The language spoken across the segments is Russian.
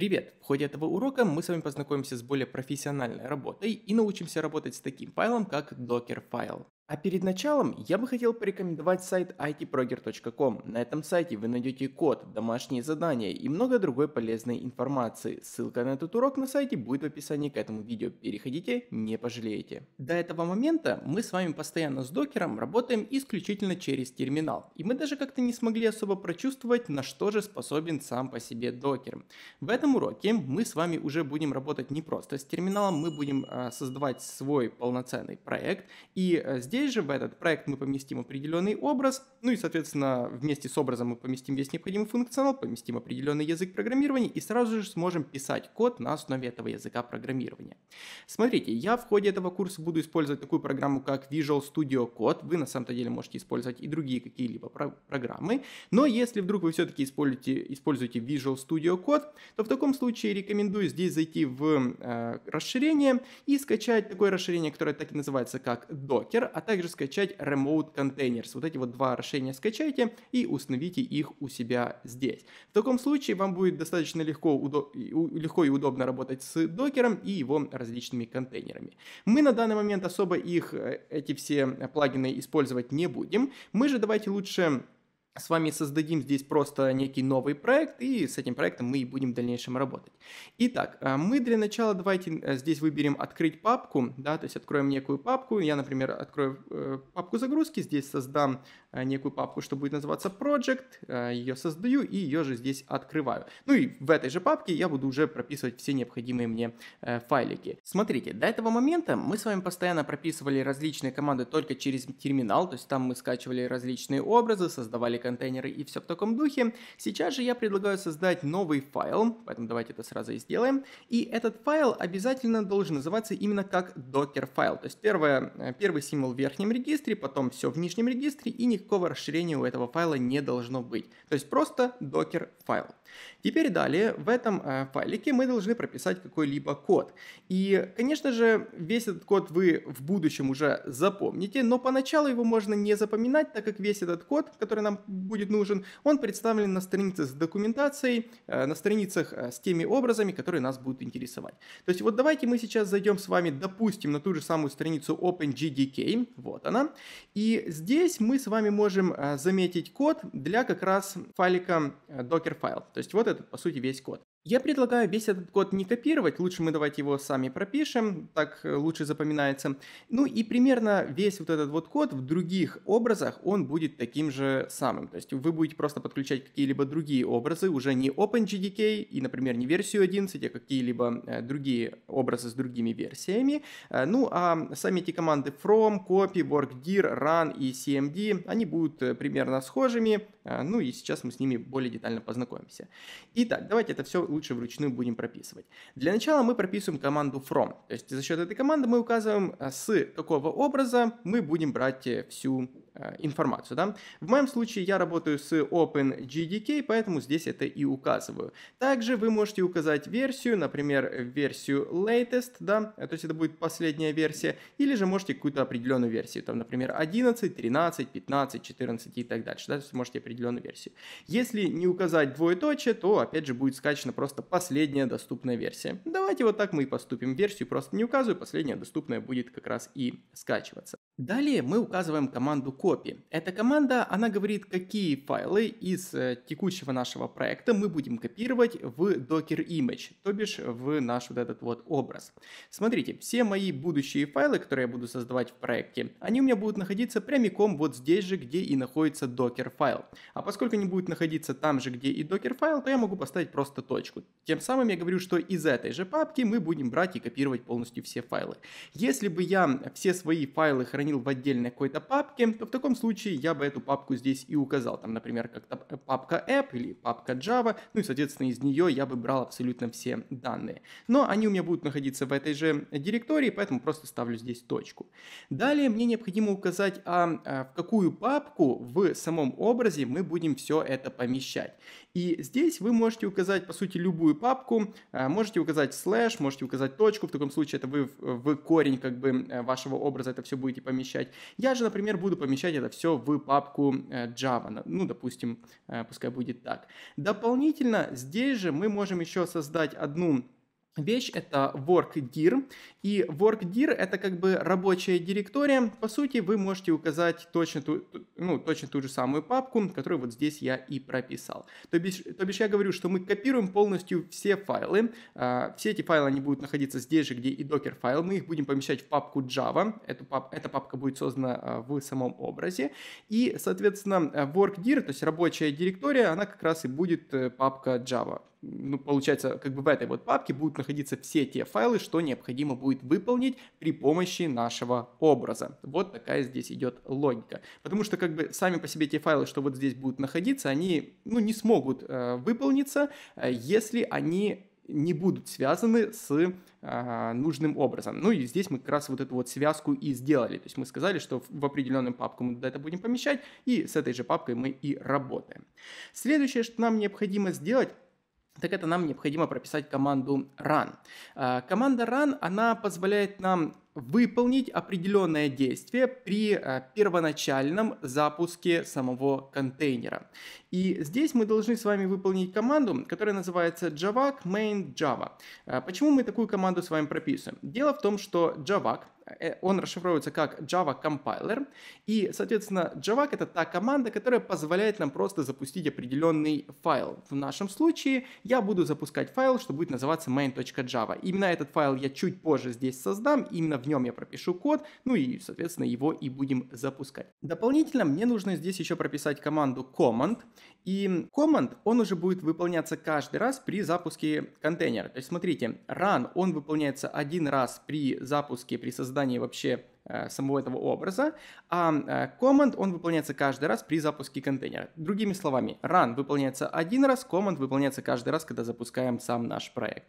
Привет! В ходе этого урока мы с вами познакомимся с более профессиональной работой и научимся работать с таким файлом, как Docker файл. А перед началом я бы хотел порекомендовать сайт itproger.com. На этом сайте вы найдете код, домашние задания и много другой полезной информации. Ссылка на этот урок на сайте будет в описании к этому видео. Переходите, не пожалеете. До этого момента мы с вами постоянно с докером работаем исключительно через терминал. И мы даже как-то не смогли особо прочувствовать, на что же способен сам по себе докер. В этом уроке мы с вами уже будем работать не просто с терминалом, мы будем а, создавать свой полноценный проект. И а, здесь Здесь же в этот проект мы поместим определенный образ, ну и, соответственно, вместе с образом мы поместим весь необходимый функционал, поместим определенный язык программирования и сразу же сможем писать код на основе этого языка программирования. Смотрите, я в ходе этого курса буду использовать такую программу, как Visual Studio Code. Вы на самом-то деле можете использовать и другие какие-либо про- программы, но если вдруг вы все-таки используете, используете Visual Studio Code, то в таком случае рекомендую здесь зайти в э, расширение и скачать такое расширение, которое так и называется как Docker, а также скачать Remote Containers. Вот эти вот два расширения скачайте и установите их у себя здесь. В таком случае вам будет достаточно легко, удо... легко и удобно работать с докером и его различными контейнерами. Мы на данный момент особо их, э, эти все э, плагины использовать не будем. Мы же давайте лучше с вами создадим здесь просто некий новый проект, и с этим проектом мы и будем в дальнейшем работать. Итак, э, мы для начала давайте э, здесь выберем «Открыть папку», да, то есть откроем некую папку. Я, например, открою э, папку загрузки, здесь создам некую папку, что будет называться Project, ее создаю и ее же здесь открываю. Ну и в этой же папке я буду уже прописывать все необходимые мне файлики. Смотрите, до этого момента мы с вами постоянно прописывали различные команды только через терминал, то есть там мы скачивали различные образы, создавали контейнеры и все в таком духе. Сейчас же я предлагаю создать новый файл, поэтому давайте это сразу и сделаем. И этот файл обязательно должен называться именно как Docker файл. То есть первое, э, первый символ в верхнем регистре, потом все в нижнем регистре и никакого расширения у этого файла не должно быть. То есть просто Docker файл. Теперь далее в этом э, файлике мы должны прописать какой-либо код. И, конечно же, весь этот код вы в будущем уже запомните, но поначалу его можно не запоминать, так как весь этот код, который нам будет нужен, он представлен на странице с документацией, э, на страницах э, с теми образами, которые нас будут интересовать. То есть вот давайте мы сейчас зайдем с вами, допустим, на ту же самую страницу OpenGDK, вот она, и здесь мы с вами можем заметить код для как раз файлика Dockerfile есть вот этот, по сути, весь код. Я предлагаю весь этот код не копировать, лучше мы давайте его сами пропишем, так э, лучше запоминается. Ну и примерно весь вот этот вот код в других образах, он будет таким же самым. То есть вы будете просто подключать какие-либо другие образы, уже не OpenGDK и, например, не версию 11, а какие-либо э, другие образы с другими версиями. Э, ну а сами эти команды from, copy, workdir, run и cmd, они будут примерно схожими. Ну и сейчас мы с ними более детально познакомимся. Итак, давайте это все лучше вручную будем прописывать. Для начала мы прописываем команду from, то есть за счет этой команды мы указываем, э, с какого образа мы будем брать э, всю Э, информацию. Да? В моем случае я работаю с OpenGDK, поэтому здесь это и указываю. Также вы можете указать версию, например, версию latest, да, э, то есть это будет последняя версия, или же можете какую-то определенную версию, там, например, 11, 13, 15, 14 и так дальше, да, то есть можете определенную версию. Если не указать двоеточие, то опять же будет скачана просто последняя доступная версия. Давайте вот так мы и поступим, версию просто не указываю, последняя доступная будет как раз и скачиваться. Далее мы указываем команду copy. Эта команда, она говорит, какие файлы из э, текущего нашего проекта мы будем копировать в Docker Image, то бишь в наш вот этот вот образ. Смотрите, все мои будущие файлы, которые я буду создавать в проекте, они у меня будут находиться прямиком вот здесь же, где и находится Docker файл. А поскольку они будут находиться там же, где и Docker файл, то я могу поставить просто точку. Тем самым я говорю, что из этой же папки мы будем брать и копировать полностью все файлы. Если бы я все свои файлы хранил в отдельной какой-то папке, то в таком случае я бы эту папку здесь и указал. Там, например, как то папка app или папка Java. Ну и, соответственно, из нее я бы брал абсолютно все данные. Но они у меня будут находиться в этой же директории, поэтому просто ставлю здесь точку. Далее мне необходимо указать, а, а в какую папку в самом образе мы будем все это помещать. И здесь вы можете указать, по сути, любую папку. А, можете указать слэш, можете указать точку. В таком случае это вы в, в корень как бы э, вашего образа это все будете помещать. Я же, например, буду помещать помещать это все в папку э, Java. Ну, допустим, э, пускай будет так. Дополнительно здесь же мы можем еще создать одну вещь это WorkDir. И WorkDir это как бы рабочая директория. По сути, вы можете указать точно ту, ну, точно ту же самую папку, которую вот здесь я и прописал. То бишь, то бишь я говорю, что мы копируем полностью все файлы. А, все эти файлы, они будут находиться здесь же, где и docker файл. Мы их будем помещать в папку Java. Эту пап, эта папка будет создана а, в самом образе. И, соответственно, а, WorkDir, то есть рабочая директория, она как раз и будет э, папка Java ну, получается, как бы в этой вот папке будут находиться все те файлы, что необходимо будет выполнить при помощи нашего образа. Вот такая здесь идет логика. Потому что как бы сами по себе те файлы, что вот здесь будут находиться, они ну, не смогут э, выполниться, э, если они не будут связаны с э, нужным образом. Ну и здесь мы как раз вот эту вот связку и сделали. То есть мы сказали, что в определенную папку мы это будем помещать, и с этой же папкой мы и работаем. Следующее, что нам необходимо сделать, так это нам необходимо прописать команду run. А, команда run, она позволяет нам выполнить определенное действие при э, первоначальном запуске самого контейнера. И здесь мы должны с вами выполнить команду, которая называется javac main java. Э, почему мы такую команду с вами прописываем? Дело в том, что javac, э, он расшифровывается как Java Compiler, и, соответственно, Javac — это та команда, которая позволяет нам просто запустить определенный файл. В нашем случае я буду запускать файл, что будет называться main.java. Именно этот файл я чуть позже здесь создам, именно в нем я пропишу код, ну и, соответственно, его и будем запускать. Дополнительно мне нужно здесь еще прописать команду command, и command, он уже будет выполняться каждый раз при запуске контейнера. То есть, смотрите, run, он выполняется один раз при запуске, при создании вообще Э, самого этого образа, а э, command, он выполняется каждый раз при запуске контейнера. Другими словами, run выполняется один раз, command выполняется каждый раз, когда запускаем сам наш проект.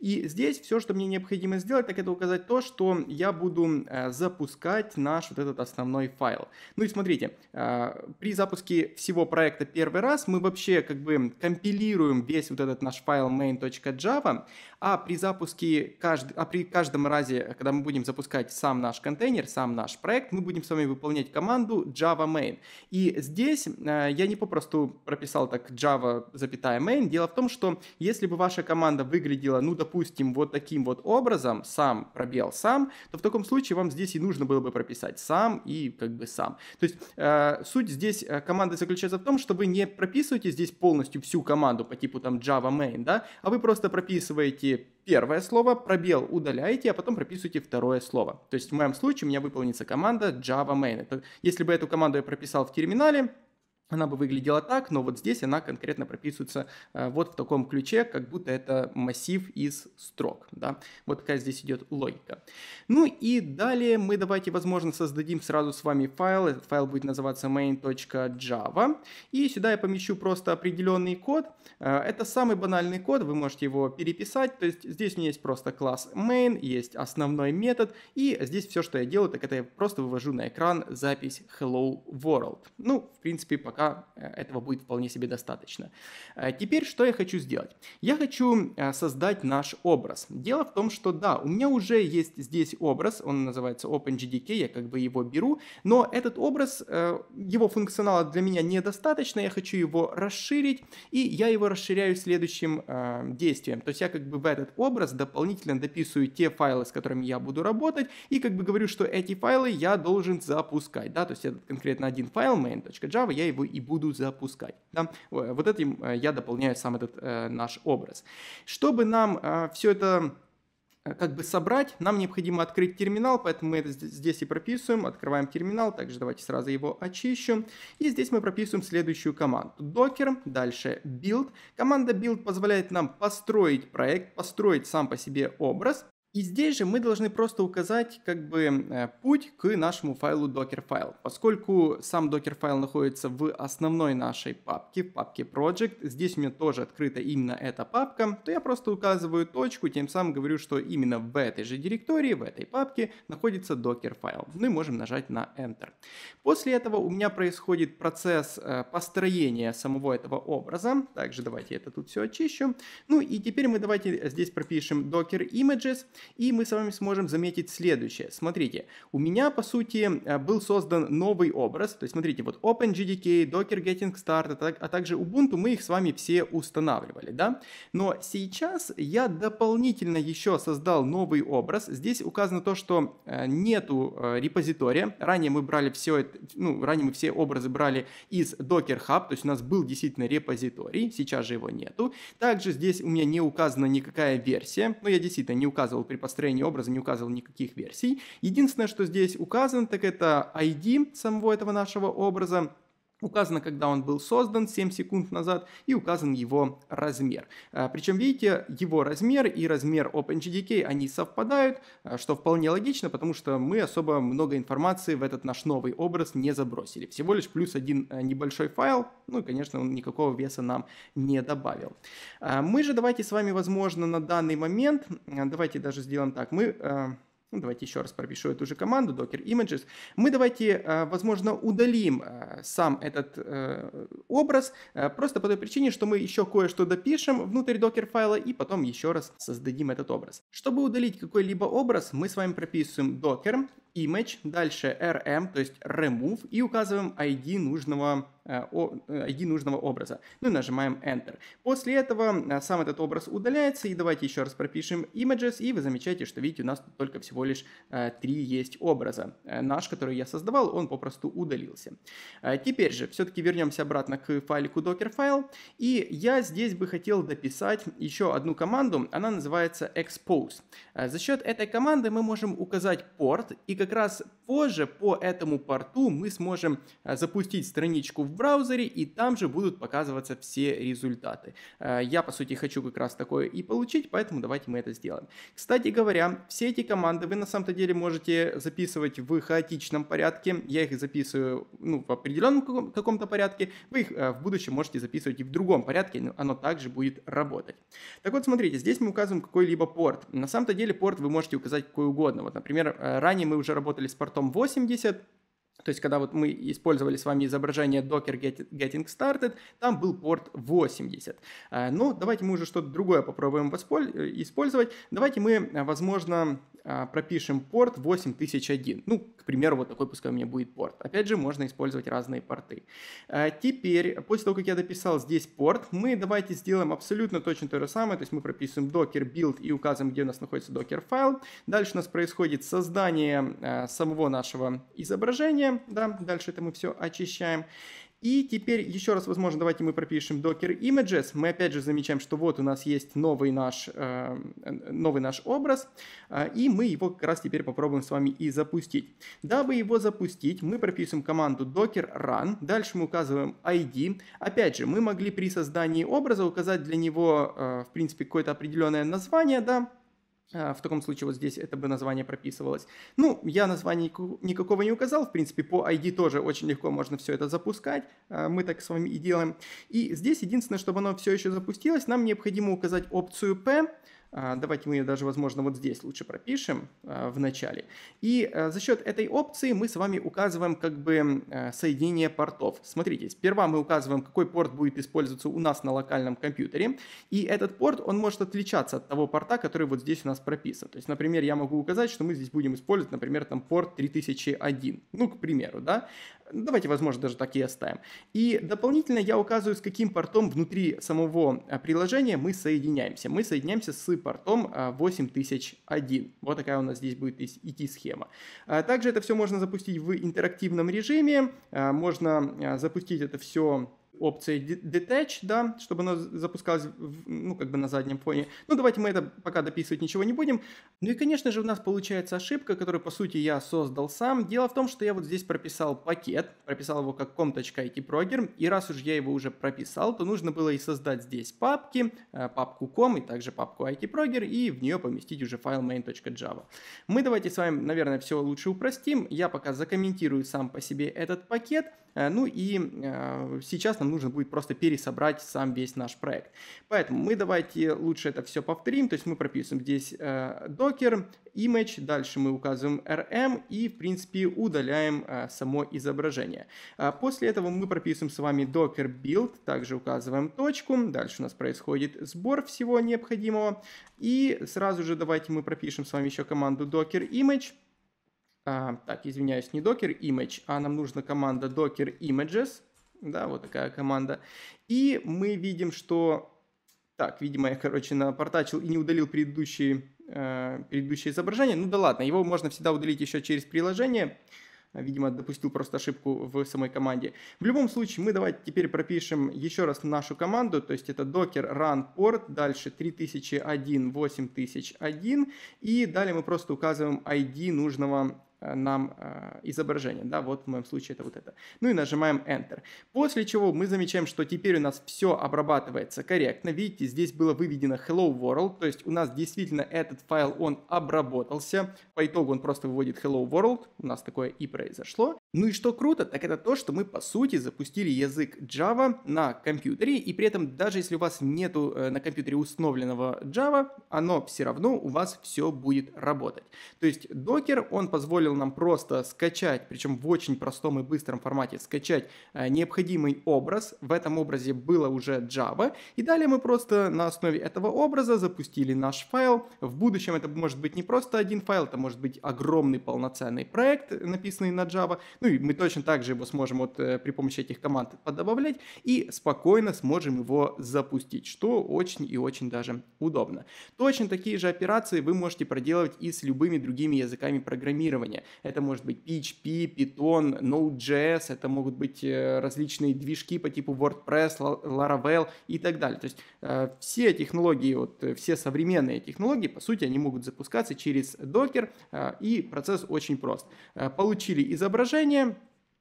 И здесь все, что мне необходимо сделать, так это указать то, что я буду э, запускать наш вот этот основной файл. Ну и смотрите, при запуске всего проекта первый раз мы вообще как бы компилируем весь вот этот наш файл main.java, а при запуске, каждый, а при каждом разе, когда мы будем запускать сам наш контейнер, контейнер, сам наш проект, мы будем с вами выполнять команду Java main. И здесь э, я не попросту прописал так Java, запятая main. Дело в том, что если бы ваша команда выглядела, ну, допустим, вот таким вот образом, сам пробел сам, то в таком случае вам здесь и нужно было бы прописать сам и как бы сам. То есть э, суть здесь э, команды заключается в том, что вы не прописываете здесь полностью всю команду по типу там Java main, да, а вы просто прописываете первое слово, пробел удаляете, а потом прописываете второе слово. То есть в моем случае у меня выполнится команда Java main. Это, если бы эту команду я прописал в терминале, она бы выглядела так, но вот здесь она конкретно прописывается э, вот в таком ключе, как будто это массив из строк, да, вот такая здесь идет логика. Ну и далее мы давайте, возможно, создадим сразу с вами файл, этот файл будет называться main.java, и сюда я помещу просто определенный код, э, это самый банальный код, вы можете его переписать, то есть здесь у меня есть просто класс main, есть основной метод, и здесь все, что я делаю, так это я просто вывожу на экран запись hello world, ну, в принципе, пока пока э, этого будет вполне себе достаточно. Э, теперь что я хочу сделать? Я хочу э, создать наш образ. Дело в том, что да, у меня уже есть здесь образ, он называется OpenGDK, я как бы его беру, но этот образ, его функционала для меня недостаточно, я хочу его расширить, и я его расширяю следующим действием. То есть я как бы в этот образ дополнительно дописываю те файлы, с которыми я буду работать, и как бы говорю, что эти файлы я должен запускать, да, то есть этот конкретно один файл main.java, я его и буду запускать. Да? Вот этим э, я дополняю сам этот э, наш образ. Чтобы нам э, все это э, как бы собрать, нам необходимо открыть терминал, поэтому мы это здесь и прописываем, открываем терминал, также давайте сразу его очищу, и здесь мы прописываем следующую команду, docker, дальше build, команда build позволяет нам построить проект, построить сам по себе образ, и здесь же мы должны просто указать как бы э, путь к нашему файлу Dockerfile. Поскольку сам Dockerfile находится в основной нашей папке, в папке Project, здесь у меня тоже открыта именно эта папка, то я просто указываю точку, тем самым говорю, что именно в этой же директории, в этой папке находится Dockerfile. Ну и можем нажать на Enter. После этого у меня происходит процесс э, построения самого этого образа. Также давайте это тут все очищу. Ну и теперь мы давайте здесь пропишем Docker Images. И мы с вами сможем заметить следующее. Смотрите, у меня, по сути, э, был создан новый образ. То есть, смотрите, вот OpenGDK, Docker Getting Started, а, а также Ubuntu, мы их с вами все устанавливали, да? Но сейчас я дополнительно еще создал новый образ. Здесь указано то, что э, нету э, репозитория. Ранее мы брали все это, ну, ранее мы все образы брали из Docker Hub, то есть у нас был действительно репозиторий, сейчас же его нету. Также здесь у меня не указана никакая версия, но ну, я действительно не указывал при при построении образа не указывал никаких версий. Единственное, что здесь указано, так это ID самого этого нашего образа, Указано, когда он был создан 7 секунд назад и указан его размер. А, Причем, видите, его размер и размер OpenGDK, они совпадают, а, что вполне логично, потому что мы особо много информации в этот наш новый образ не забросили. Всего лишь плюс один а, небольшой файл, ну и, конечно, он никакого веса нам не добавил. Мы же давайте с вами, возможно, на данный момент, давайте даже сделаем так, мы ну, давайте еще раз пропишу эту же команду, docker images, мы давайте, э, возможно, удалим э, сам этот э, образ, просто по той причине, что мы еще кое-что допишем внутрь docker файла и потом еще раз создадим этот образ. Чтобы удалить какой-либо образ, мы с вами прописываем docker, image, дальше rm, то есть remove, и указываем ID нужного ID э, э, нужного образа. Ну и нажимаем Enter. После этого э, сам этот образ удаляется, и давайте еще раз пропишем Images, и вы замечаете, что, видите, у нас тут только всего лишь три есть образа. Наш, который я создавал, он попросту удалился. Теперь же, все-таки вернемся обратно к файлику Dockerfile, и я здесь бы хотел дописать еще одну команду, она называется Expose. За счет этой команды мы можем указать порт, и как раз позже по этому порту мы сможем запустить страничку в браузере, и там же будут показываться все результаты. Э, я, по сути, хочу как раз такое и получить, поэтому давайте мы это сделаем. Кстати говоря, все эти команды вы на самом-то деле можете записывать в хаотичном порядке. Я их записываю ну, в определенном каком-то порядке. Вы их э, в будущем можете записывать и в другом порядке, но оно также будет работать. Так вот, смотрите, здесь мы указываем какой-либо порт. На самом-то деле порт вы можете указать какой угодно. Вот, например, э, ранее мы уже работали с портом 80, то есть когда вот мы использовали с вами изображение Docker Getting Started, там был порт 80. Э, Но ну, давайте мы уже что-то другое попробуем э, использовать. Давайте мы, возможно, а, пропишем порт 8001. Ну, к примеру, вот такой пускай у меня будет порт. Опять же, можно использовать разные порты. А, теперь, после того, как я дописал здесь порт, мы давайте сделаем абсолютно точно то же самое. То есть мы прописываем docker build и указываем, где у нас находится docker файл. Дальше у нас происходит создание а, самого нашего изображения. Да, дальше это мы все очищаем. И теперь еще раз, возможно, давайте мы пропишем Docker Images. Мы опять же замечаем, что вот у нас есть новый наш, э, новый наш образ, э, и мы его как раз теперь попробуем с вами и запустить. Дабы его запустить, мы прописываем команду docker run, дальше мы указываем ID. Опять же, мы могли при создании образа указать для него, э, в принципе, какое-то определенное название, да, а, в таком случае вот здесь это бы название прописывалось. Ну, я название никакого не указал. В принципе, по ID тоже очень легко можно все это запускать. А, мы так с вами и делаем. И здесь единственное, чтобы оно все еще запустилось, нам необходимо указать опцию P. А, давайте мы ее даже, возможно, вот здесь лучше пропишем а, в начале. И а, за счет этой опции мы с вами указываем как бы соединение портов. Смотрите, сперва мы указываем, какой порт будет использоваться у нас на локальном компьютере. И этот порт, он может отличаться от того порта, который вот здесь у нас прописан. То есть, например, я могу указать, что мы здесь будем использовать, например, там порт 3001. Ну, к примеру, да. Давайте, возможно, даже так и оставим. И дополнительно я указываю, с каким портом внутри самого а, приложения мы соединяемся. Мы соединяемся с портом 8001. А, вот такая у нас здесь будет идти схема. А, также это все можно запустить в интерактивном режиме. Можно запустить это все опцией detach, да, чтобы оно запускалось, ну, как бы на заднем фоне. Ну, давайте мы это пока дописывать ничего не будем. Ну и, конечно же, у нас получается ошибка, которую, по сути, я создал сам. Дело в том, что я вот здесь прописал пакет, прописал его как com.itprogger, и раз уж я его уже прописал, то нужно было и создать здесь папки, э, папку com и также папку itprogger, и в нее поместить уже файл main.java. Мы давайте с вами, наверное, все лучше упростим. Я пока закомментирую сам по себе этот пакет, Э, ну и э, сейчас нам нужно будет просто пересобрать сам весь наш проект. Поэтому мы давайте лучше это все повторим. То есть мы прописываем здесь э, Docker, image, дальше мы указываем RM и, в принципе, удаляем само изображение. После этого мы прописываем с вами Docker build, также указываем точку. Дальше у нас происходит сбор всего необходимого. И сразу же давайте мы пропишем с вами еще команду Docker image а, так, извиняюсь, не Docker Image, а нам нужна команда Docker Images, да, вот такая команда. И мы видим, что, так, видимо, я, короче, напортачил и не удалил предыдущие, э, предыдущее изображение. Ну да ладно, его можно всегда удалить еще через приложение. Видимо, допустил просто ошибку в самой команде. В любом случае, мы давайте теперь пропишем еще раз нашу команду. То есть это docker run port, дальше 3001, 8001. И далее мы просто указываем ID нужного Э, нам э, изображение. Да, вот в моем случае это вот это. Ну и нажимаем Enter. После чего мы замечаем, что теперь у нас все обрабатывается корректно. Видите, здесь было выведено Hello World, то есть у нас действительно этот файл, он обработался. По итогу он просто выводит Hello World, у нас такое и произошло. Ну и что круто, так это то, что мы по сути запустили язык Java на компьютере, и при этом даже если у вас нету э, на компьютере установленного Java, оно все равно у вас все будет работать. То есть Docker, он позволил нам просто скачать, причем в очень простом и быстром формате, скачать э, необходимый образ. В этом образе было уже Java, и далее мы просто на основе этого образа запустили наш файл. В будущем это может быть не просто один файл, это может быть огромный полноценный проект, э, написанный на Java, ну и мы точно так же его сможем вот э, при помощи этих команд подобавлять и спокойно сможем его запустить, что очень и очень даже удобно. Точно такие же операции вы можете проделывать и с любыми другими языками программирования. Это может быть PHP, Python, Node.js, это могут быть э, различные движки по типу WordPress, Laravel и так далее. То есть э, все технологии, вот все современные технологии, по сути, они могут запускаться через Docker, и процесс очень прост. получили изображение, изображение,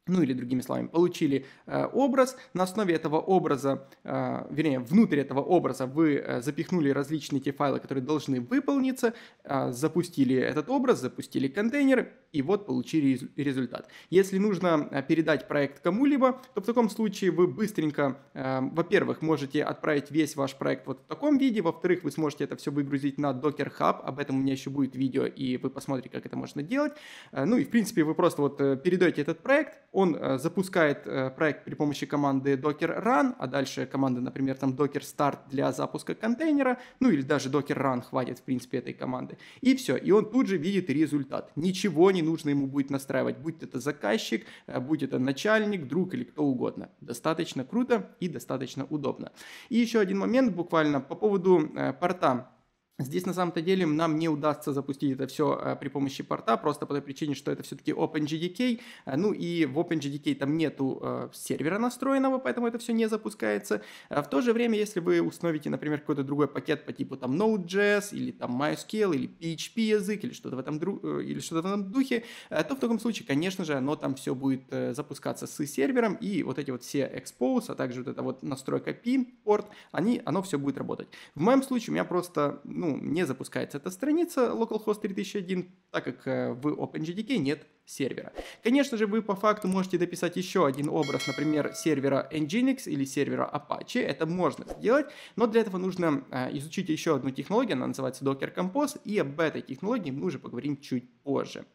ну или другими словами, получили э, образ, на основе этого образа, э, вернее, внутрь этого образа вы э, запихнули различные те файлы, которые должны выполниться, э, запустили этот образ, запустили контейнеры, и вот получили результат. Если нужно э, передать проект кому-либо, то в таком случае вы быстренько, э, во-первых, можете отправить весь ваш проект вот в таком виде, во-вторых, вы сможете это все выгрузить на Docker Hub, об этом у меня еще будет видео, и вы посмотрите, как это можно делать. Э, ну и, в принципе, вы просто вот э, передаете этот проект, он э, запускает э, проект при помощи команды Docker Run, а дальше команда, например, там Docker Start для запуска контейнера, ну или даже Docker Run хватит, в принципе, этой команды. И все, и он тут же видит результат. Ничего не нужно ему будет настраивать, будь это заказчик, э, будь это начальник, друг или кто угодно. Достаточно круто и достаточно удобно. И еще один момент буквально по поводу э, порта Здесь на самом-то деле нам не удастся запустить это все э, при помощи порта, просто по той причине, что это все-таки OpenGDK, э, ну и в OpenGDK там нету э, сервера настроенного, поэтому это все не запускается. В то же время, если вы установите, например, какой-то другой пакет по типу там Node.js или там MySQL или PHP язык или что-то в этом, или что-то в этом духе, то в таком случае, конечно же, оно там все будет запускаться с сервером и вот эти вот все expose, а также вот эта вот настройка PIN, порт, они, оно все будет работать. В моем случае у меня просто, ну, ну, не запускается эта страница localhost 3001, так как э, в OpenGDK нет сервера. Конечно же, вы по факту можете дописать еще один образ, например, сервера Nginx или сервера Apache, это можно сделать, но для этого нужно э, изучить еще одну технологию, она называется Docker Compose, и об этой технологии мы уже поговорим чуть позже.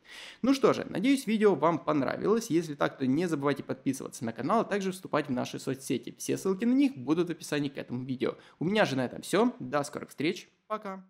Ну что же, надеюсь, видео вам понравилось, если так, то не забывайте подписываться на канал, а также вступать в наши соцсети, все ссылки на них будут в описании к этому видео. У меня же на этом все, до скорых встреч, Пока.